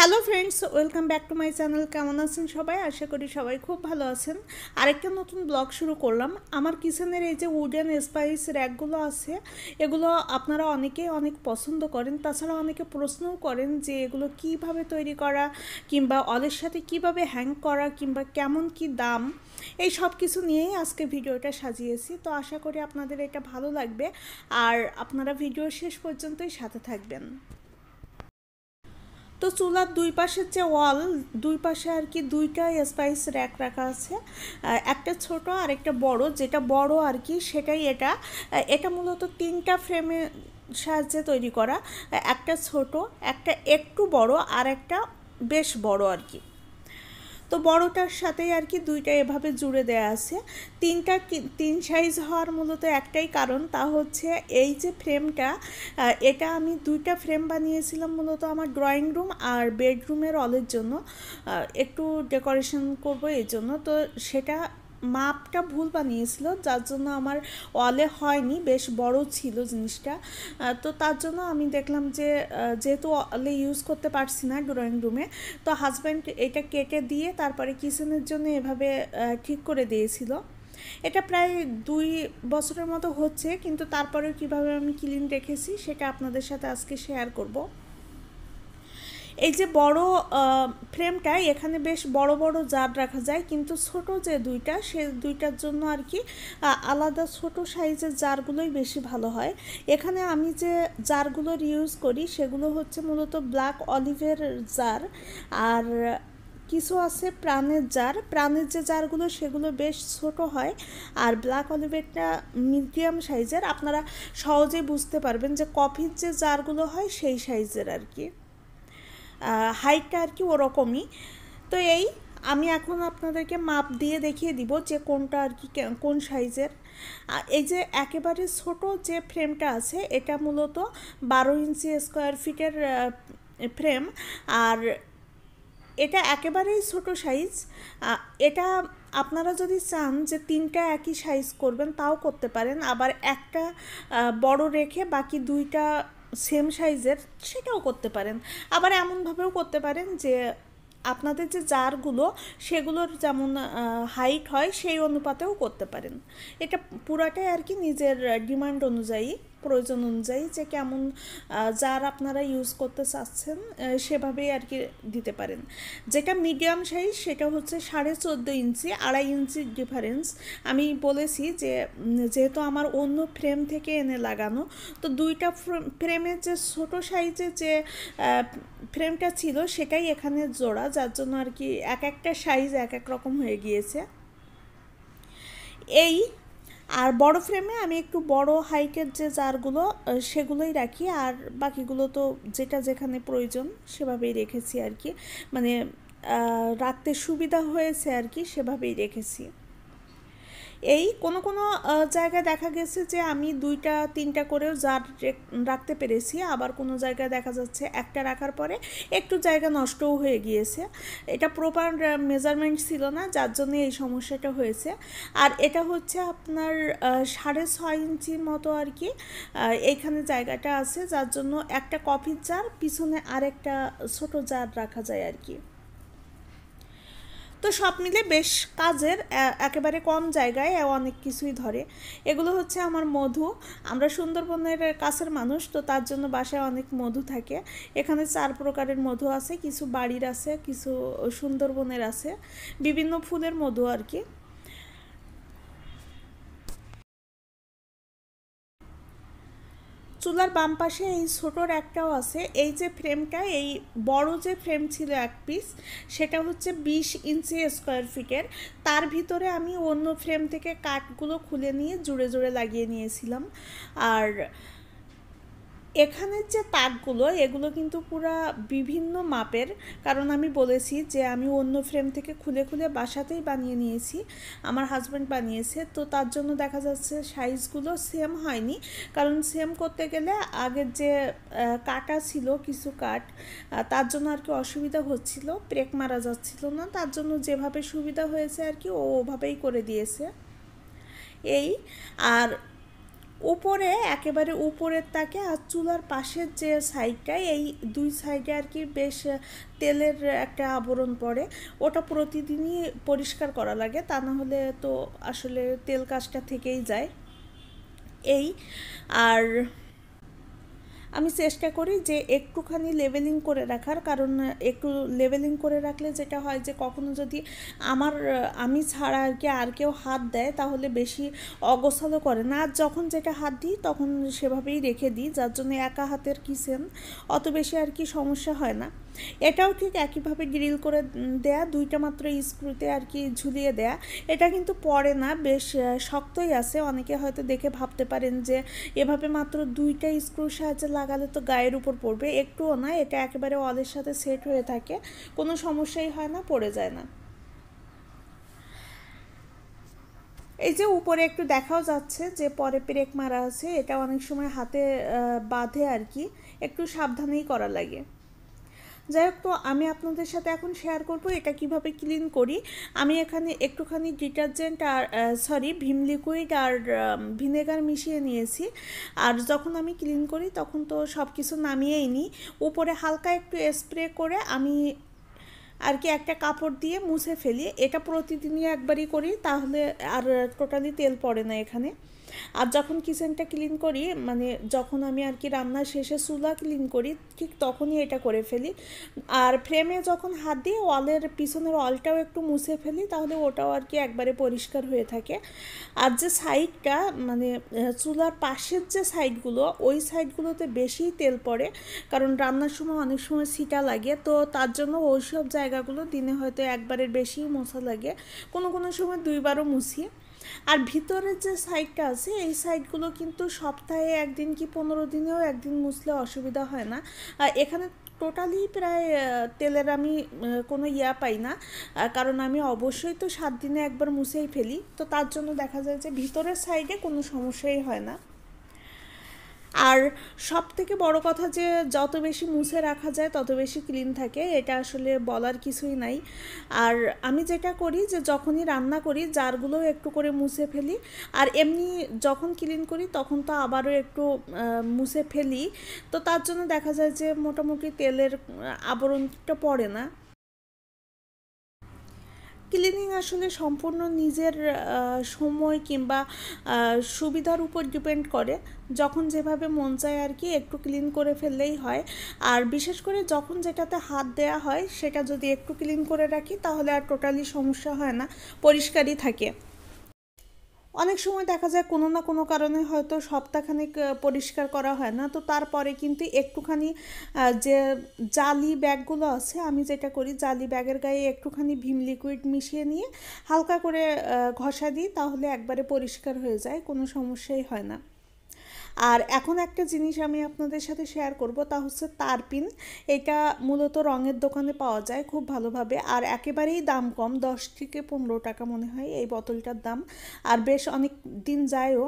hello friends welcome back to my channel কেমন আছেন সবাই আশা করি সবাই খুব ভালো আছেন আরেকটা নতুন ব্লগ শুরু করলাম আমার কিচেনের এই যে উডেন স্পাইস র্যাকগুলো আছে এগুলো আপনারা অনেকেই অনেক পছন্দ করেন তাছাড়া অনেকে প্রশ্নও করেন যে এগুলো কিভাবে তৈরি করা কিংবা অলের সাথে কিভাবে হ্যাং করা কিংবা কেমন কি দাম এই সব কিছু নিয়েই আজকে ভিডিওটা সাজিয়েছি তো আশা করি আপনাদের এটা ভালো লাগবে আর আপনারা ভিডিও শেষ পর্যন্তই সাথে থাকবেন তো চুলার দুই পাশের যে ওয়াল দুই পাশে আর কি দুইটা স্পাইস র্যাক রাখা আছে একটা ছোট আর একটা বড় যেটা বড় আর কি সেটাই এটা এটা মূলত তিনটা ফ্রেমে সাহায্যে তৈরি করা একটা ছোট একটা একটু বড় আর একটা বেশ বড় আর কি তো বড়টার সাথেই আর কি দুইটা এভাবে জুড়ে দেয়া আছে তিনটা তিন সাইজ হওয়ার মূলত একটাই কারণ তা হচ্ছে এই যে ফ্রেমটা এটা আমি দুইটা ফ্রেম বানিয়েছিলাম মূলত আমার ড্রয়িং রুম আর বেডরুমের অলের জন্য একটু ডেকোরেশন করবো এই জন্য তো সেটা মাপটা ভুল বানিয়েছিল যার জন্য আমার ওয়ালে হয়নি বেশ বড় ছিল জিনিসটা তো তার জন্য আমি দেখলাম যে যেহেতু ওয়ালে ইউজ করতে পারছি না ড্রয়িং রুমে তো হাজব্যান্ড এটা কেটে দিয়ে তারপরে কিচেনের জন্য এভাবে ঠিক করে দিয়েছিল এটা প্রায় দুই বছরের মতো হচ্ছে কিন্তু তারপরেও কিভাবে আমি ক্লিন রেখেছি সেটা আপনাদের সাথে আজকে শেয়ার করবো এই যে বড় ফ্রেমটায় এখানে বেশ বড় বড় জার রাখা যায় কিন্তু ছোট যে দুইটা সে দুইটার জন্য আর কি আলাদা ছোট সাইজের জারগুলোই বেশি ভালো হয় এখানে আমি যে জারগুলোর ইউজ করি সেগুলো হচ্ছে মূলত ব্ল্যাক অলিভের জার আর কিছু আছে প্রাণের জার প্রাণের যে জারগুলো সেগুলো বেশ ছোট হয় আর ব্ল্যাক অলিভেরটা মিডিয়াম সাইজের আপনারা সহজেই বুঝতে পারবেন যে কফির যে জারগুলো হয় সেই সাইজের আর কি হাইটটা আর কি ওরকমই তো এই আমি এখন আপনাদেরকে মাপ দিয়ে দেখিয়ে দিব যে কোনটা আর কি কোন সাইজের এই যে একেবারে ছোট যে ফ্রেমটা আছে এটা মূলত বারো ইঞ্চি স্কোয়ার ফিটের ফ্রেম আর এটা একেবারেই ছোট সাইজ এটা আপনারা যদি চান যে তিনটা একই সাইজ করবেন তাও করতে পারেন আবার একটা বড় রেখে বাকি দুইটা সেম সাইজের সেটাও করতে পারেন আবার এমনভাবেও করতে পারেন যে আপনাদের যে জারগুলো সেগুলোর যেমন হাইট হয় সেই অনুপাতেও করতে পারেন এটা পুরাটাই আর কি নিজের ডিমান্ড অনুযায়ী প্রয়োজন অনুযায়ী যে কেমন যার আপনারা ইউজ করতে চাচ্ছেন সেভাবেই আর কি দিতে পারেন যেটা মিডিয়াম সাইজ সেটা হচ্ছে সাড়ে চোদ্দো ইঞ্চি আড়াই ইঞ্চি ডিফারেন্স আমি বলেছি যে যেহেতু আমার অন্য ফ্রেম থেকে এনে লাগানো তো দুইটা ফ্রেমের যে ছোট সাইজের যে ফ্রেমটা ছিল সেটাই এখানে জোড়া যার জন্য আর কি এক একটা সাইজ এক এক রকম হয়ে গিয়েছে এই আর বড় ফ্রেমে আমি একটু বড় হাইটের যে জারগুলো সেগুলোই রাখি আর বাকিগুলো তো যেটা যেখানে প্রয়োজন সেভাবেই রেখেছি আর কি মানে রাখতে সুবিধা হয়েছে আর কি সেভাবেই রেখেছি এই কোনো কোনো জায়গায় দেখা গেছে যে আমি দুইটা তিনটা করেও জার রাখতে পেরেছি আবার কোনো জায়গায় দেখা যাচ্ছে একটা রাখার পরে একটু জায়গা নষ্টও হয়ে গিয়েছে এটা প্রপার মেজারমেন্ট ছিল না যার জন্য এই সমস্যাটা হয়েছে আর এটা হচ্ছে আপনার সাড়ে ছয় ইঞ্চি মতো আর কি এইখানে জায়গাটা আছে যার জন্য একটা কফির জার পিছনে আরেকটা ছোট জার রাখা যায় আর কি তো সব মিলে বেশ কাজের একেবারে কম জায়গায় অনেক কিছুই ধরে এগুলো হচ্ছে আমার মধু আমরা সুন্দরবনের কাছের মানুষ তো তার জন্য বাসায় অনেক মধু থাকে এখানে চার প্রকারের মধু আছে কিছু বাড়ির আছে কিছু সুন্দরবনের আছে বিভিন্ন ফুলের মধু আর কি চুলার বাম পাশে এই ছোটোর একটাও আছে এই যে ফ্রেমটা এই বড় যে ফ্রেম ছিল এক পিস সেটা হচ্ছে বিশ ইঞ্চি স্কোয়ার ফিটের তার ভিতরে আমি অন্য ফ্রেম থেকে কাঠগুলো খুলে নিয়ে জুড়ে জুড়ে লাগিয়ে নিয়েছিলাম আর এখানের যে তাকগুলো এগুলো কিন্তু পুরা বিভিন্ন মাপের কারণ আমি বলেছি যে আমি অন্য ফ্রেম থেকে খুলে খুলে বাসাতেই বানিয়ে নিয়েছি আমার হাজব্যান্ড বানিয়েছে তো তার জন্য দেখা যাচ্ছে সাইজগুলো সেম হয়নি কারণ সেম করতে গেলে আগের যে কাটা ছিল কিছু কাট তার জন্য আর কি অসুবিধা হচ্ছিল প্রেক মারা যাচ্ছিল না তার জন্য যেভাবে সুবিধা হয়েছে আর কি ও ওভাবেই করে দিয়েছে এই আর উপরে একেবারে উপরের তাকে আর চুলার পাশের যে সাইডটায় এই দুই সাইডে আর কি বেশ তেলের একটা আবরণ পড়ে ওটা প্রতিদিনই পরিষ্কার করা লাগে তা না হলে তো আসলে তেল কাজটা থেকেই যায় এই আর আমি চেষ্টা করি যে একটুখানি লেভেলিং করে রাখার কারণ একটু লেভেলিং করে রাখলে যেটা হয় যে কখনো যদি আমার আমি ছাড়া আর কি আর কেউ হাত দেয় তাহলে বেশি অগোছালো করে না আর যখন যেটা হাত দিই তখন সেভাবেই রেখে দিই যার জন্য একা হাতের কিচেন অত বেশি আর কি সমস্যা হয় না এটাও ঠিক একইভাবে গ্রিল করে দেয়া দুইটা মাত্র স্ক্রুতে আর কি ঝুলিয়ে দেয়া এটা কিন্তু পরে না বেশ শক্তই আছে অনেকে হয়তো দেখে ভাবতে পারেন যে এভাবে মাত্র দুইটা স্ক্রুর সাহায্যে লাগালে তো গায়ের উপর পড়বে একটুও না এটা একেবারে অলের সাথে সেট হয়ে থাকে কোনো সমস্যাই হয় না পড়ে যায় না এই যে উপরে একটু দেখাও যাচ্ছে যে পরে পেরেক মারা আছে এটা অনেক সময় হাতে বাঁধে আর কি একটু সাবধানেই করা লাগে যাই হোক তো আমি আপনাদের সাথে এখন শেয়ার করব এটা কিভাবে ক্লিন করি আমি এখানে একটুখানি ডিটারজেন্ট আর সরি ভিম লিকুইড আর ভিনেগার মিশিয়ে নিয়েছি আর যখন আমি ক্লিন করি তখন তো সব কিছু নামিয়েই নিই উপরে হালকা একটু স্প্রে করে আমি আর কি একটা কাপড় দিয়ে মুছে ফেলি এটা প্রতিদিনই একবারই করি তাহলে আর টোটালি তেল পড়ে না এখানে আর যখন কিচেনটা ক্লিন করি মানে যখন আমি আর কি রান্না শেষে চুলা ক্লিন করি ঠিক তখনই এটা করে ফেলি আর ফ্রেমে যখন হাত দিয়ে ওয়ালের পিছনের ওয়ালটাও একটু মুছে ফেলি তাহলে ওটাও আর কি একবারে পরিষ্কার হয়ে থাকে আর যে সাইডটা মানে চুলার পাশের যে সাইডগুলো ওই সাইডগুলোতে বেশি তেল পড়ে কারণ রান্নার সময় অনেক সময় সিটা লাগে তো তার জন্য ওই সব জায়গাগুলো দিনে হয়তো একবারের বেশি মোছা লাগে কোনো কোনো সময় দুইবারও মুছি আর ভিতরের যে সাইডটা আছে এই সাইডগুলো কিন্তু সপ্তাহে একদিন কি পনেরো দিনেও একদিন মুছলে অসুবিধা হয় না এখানে টোটালি প্রায় তেলের আমি কোনো ইয়া পাই না কারণ আমি অবশ্যই তো সাত দিনে একবার মুছেই ফেলি তো তার জন্য দেখা যায় যে ভিতরের সাইডে কোনো সমস্যাই হয় না আর সব থেকে বড় কথা যে যত বেশি মুছে রাখা যায় তত বেশি ক্লিন থাকে এটা আসলে বলার কিছুই নাই আর আমি যেটা করি যে যখনই রান্না করি জারগুলো একটু করে মুছে ফেলি আর এমনি যখন ক্লিন করি তখন তো আবারও একটু মুছে ফেলি তো তার জন্য দেখা যায় যে মোটামুটি তেলের আবরণটা পড়ে না ক্লিনিং আসলে সম্পূর্ণ নিজের সময় কিংবা সুবিধার উপর ডিপেন্ড করে যখন যেভাবে মন চায় আর কি একটু ক্লিন করে ফেললেই হয় আর বিশেষ করে যখন যেটাতে হাত দেয়া হয় সেটা যদি একটু ক্লিন করে রাখি তাহলে আর টোটালি সমস্যা হয় না পরিষ্কারই থাকে অনেক সময় দেখা যায় কোনো না কোনো কারণে হয়তো সপ্তাহখানেক পরিষ্কার করা হয় না তো তারপরে কিন্তু একটুখানি যে জালি ব্যাগগুলো আছে আমি যেটা করি জালি ব্যাগের গায়ে একটুখানি ভিম লিকুইড মিশিয়ে নিয়ে হালকা করে ঘষা দিই তাহলে একবারে পরিষ্কার হয়ে যায় কোনো সমস্যাই হয় না আর এখন একটা জিনিস আমি আপনাদের সাথে শেয়ার করব তা হচ্ছে তারপিন এটা মূলত রঙের দোকানে পাওয়া যায় খুব ভালোভাবে আর একেবারেই দাম কম দশ থেকে পনেরো টাকা মনে হয় এই বোতলটার দাম আর বেশ অনেক দিন যায়ও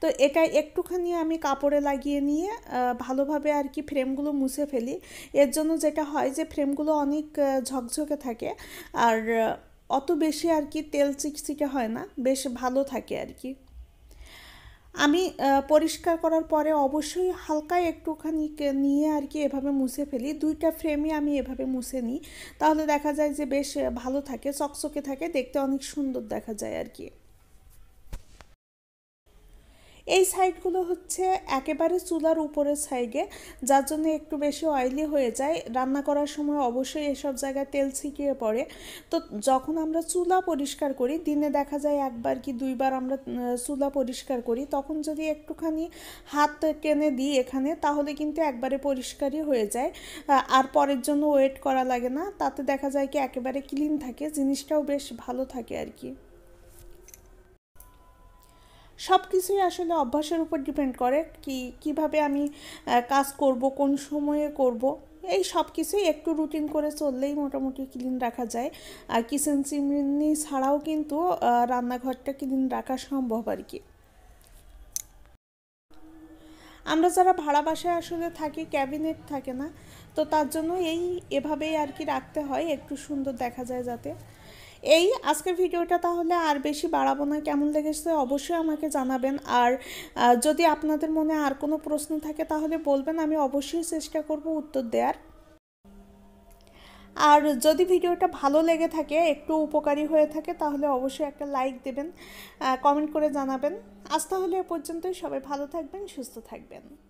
তো এটা একটুখানি আমি কাপড়ে লাগিয়ে নিয়ে ভালোভাবে আর কি ফ্রেমগুলো মুছে ফেলি এর জন্য যেটা হয় যে ফ্রেমগুলো অনেক ঝকঝকে থাকে আর অত বেশি আর কি তেল চিকচিকে হয় না বেশ ভালো থাকে আর কি আমি পরিষ্কার করার পরে অবশ্যই হালকা একটুখানি নিয়ে আর কি এভাবে মুছে ফেলি দুইটা ফ্রেমই আমি এভাবে মুছে নিই তাহলে দেখা যায় যে বেশ ভালো থাকে চকচকে থাকে দেখতে অনেক সুন্দর দেখা যায় আর কি এই সাইডগুলো হচ্ছে একেবারে চুলার উপরের সাইডে যার জন্য একটু বেশি অয়েলি হয়ে যায় রান্না করার সময় অবশ্যই এসব জায়গায় তেল ছিকিয়ে পড়ে তো যখন আমরা চুলা পরিষ্কার করি দিনে দেখা যায় একবার কি দুইবার আমরা চুলা পরিষ্কার করি তখন যদি একটুখানি হাত কেনে দিই এখানে তাহলে কিন্তু একবারে পরিষ্কারই হয়ে যায় আর পরের জন্য ওয়েট করা লাগে না তাতে দেখা যায় কি একেবারে ক্লিন থাকে জিনিসটাও বেশ ভালো থাকে আর কি সব কিছুই আসলে অভ্যাসের উপর ডিপেন্ড করে কি কিভাবে আমি কাজ করব কোন সময়ে করব এই সব কিছুই একটু রুটিন করে চললেই মোটামুটি ক্লিন রাখা যায় আর কিচেন চিমনি ছাড়াও কিন্তু রান্নাঘরটা ক্লিন রাখা সম্ভব আর কি আমরা যারা ভাড়া বাসায় আসলে থাকি ক্যাবিনেট থাকে না তো তার জন্য এই এভাবেই আর কি রাখতে হয় একটু সুন্দর দেখা যায় যাতে এই আজকের ভিডিওটা তাহলে আর বেশি বাড়াবো না কেমন লেগেছে অবশ্যই আমাকে জানাবেন আর যদি আপনাদের মনে আর কোনো প্রশ্ন থাকে তাহলে বলবেন আমি অবশ্যই চেষ্টা করব উত্তর দেওয়ার আর যদি ভিডিওটা ভালো লেগে থাকে একটু উপকারী হয়ে থাকে তাহলে অবশ্যই একটা লাইক দেবেন কমেন্ট করে জানাবেন আজ তাহলে এ পর্যন্তই সবাই ভালো থাকবেন সুস্থ থাকবেন